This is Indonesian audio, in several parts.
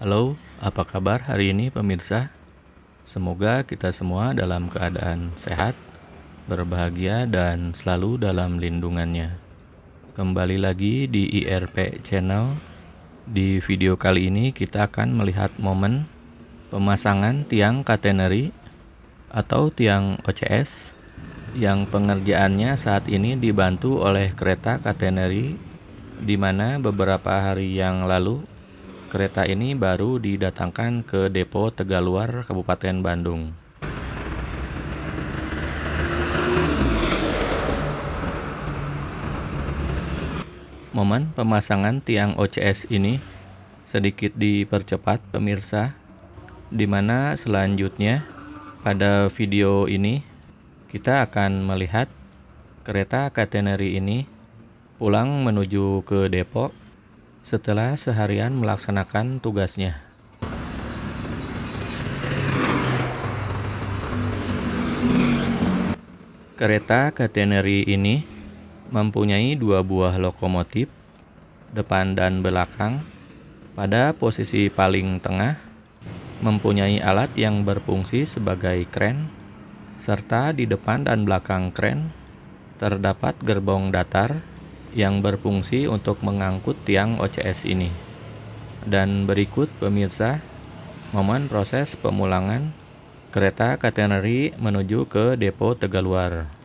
Halo, apa kabar hari ini pemirsa? Semoga kita semua dalam keadaan sehat, berbahagia, dan selalu dalam lindungannya. Kembali lagi di IRP Channel. Di video kali ini kita akan melihat momen pemasangan tiang katenari atau tiang OCS yang pengerjaannya saat ini dibantu oleh kereta katenari di mana beberapa hari yang lalu Kereta ini baru didatangkan ke depo Tegaluar, Kabupaten Bandung. Momen pemasangan tiang OCS ini sedikit dipercepat pemirsa di mana selanjutnya pada video ini kita akan melihat kereta katenari ini pulang menuju ke Depok setelah seharian melaksanakan tugasnya. Kereta catenary ini mempunyai dua buah lokomotif depan dan belakang pada posisi paling tengah mempunyai alat yang berfungsi sebagai kren serta di depan dan belakang kren terdapat gerbong datar yang berfungsi untuk mengangkut tiang OCS ini. Dan berikut pemirsa, momen proses pemulangan kereta katenari menuju ke depo Tegaluar.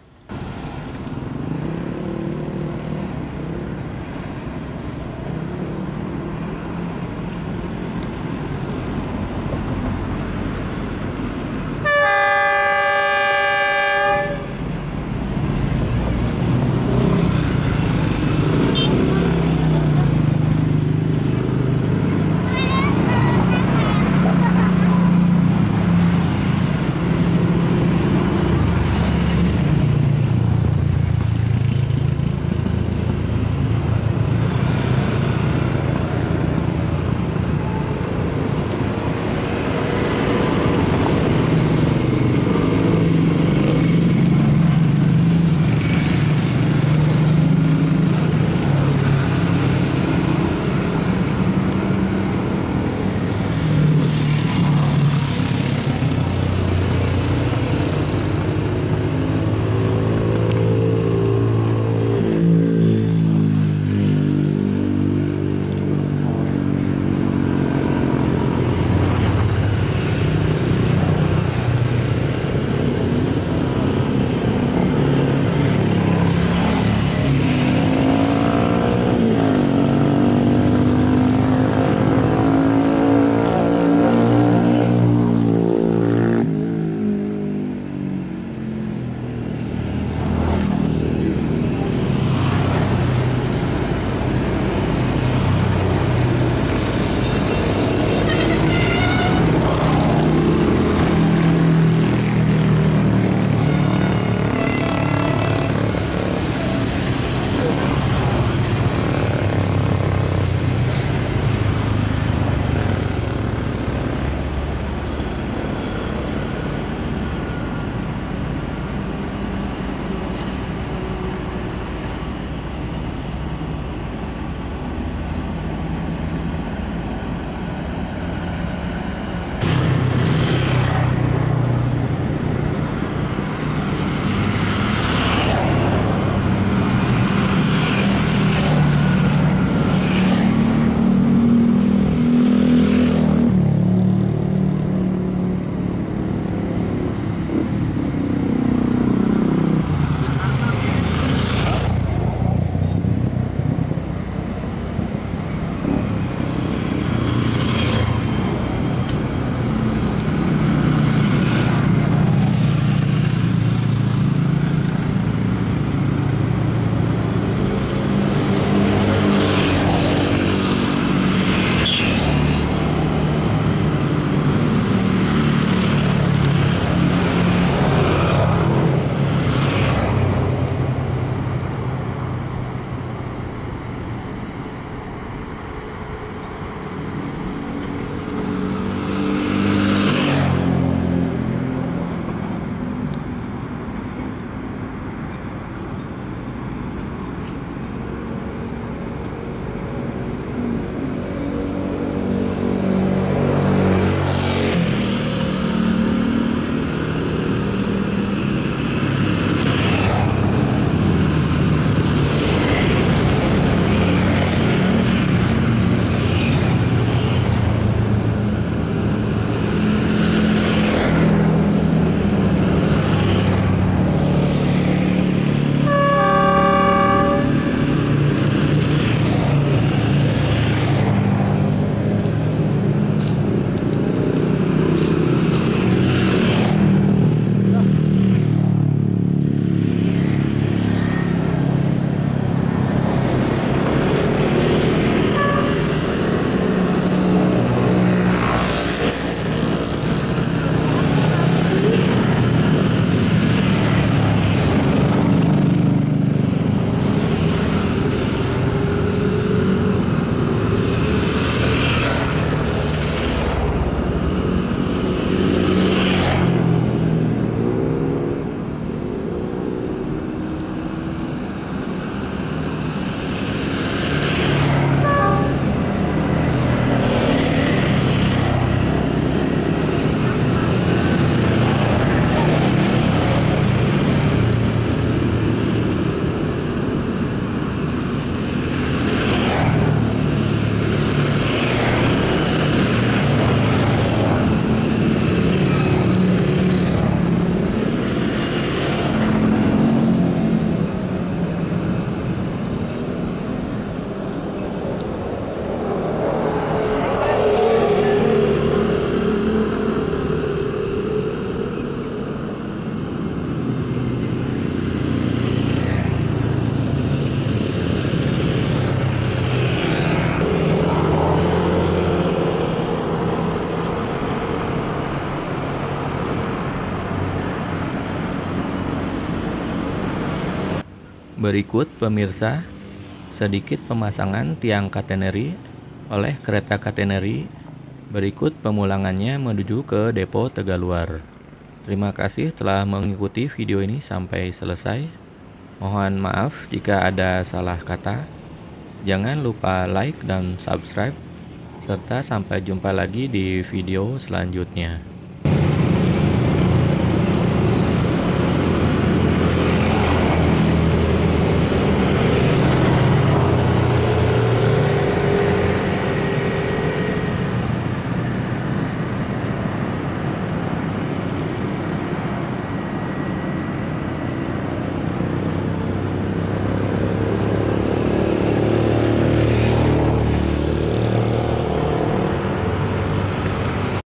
Berikut pemirsa sedikit pemasangan tiang kateneri oleh kereta kateneri. Berikut pemulangannya menuju ke depo Tegaluar. Terima kasih telah mengikuti video ini sampai selesai. Mohon maaf jika ada salah kata. Jangan lupa like dan subscribe serta sampai jumpa lagi di video selanjutnya.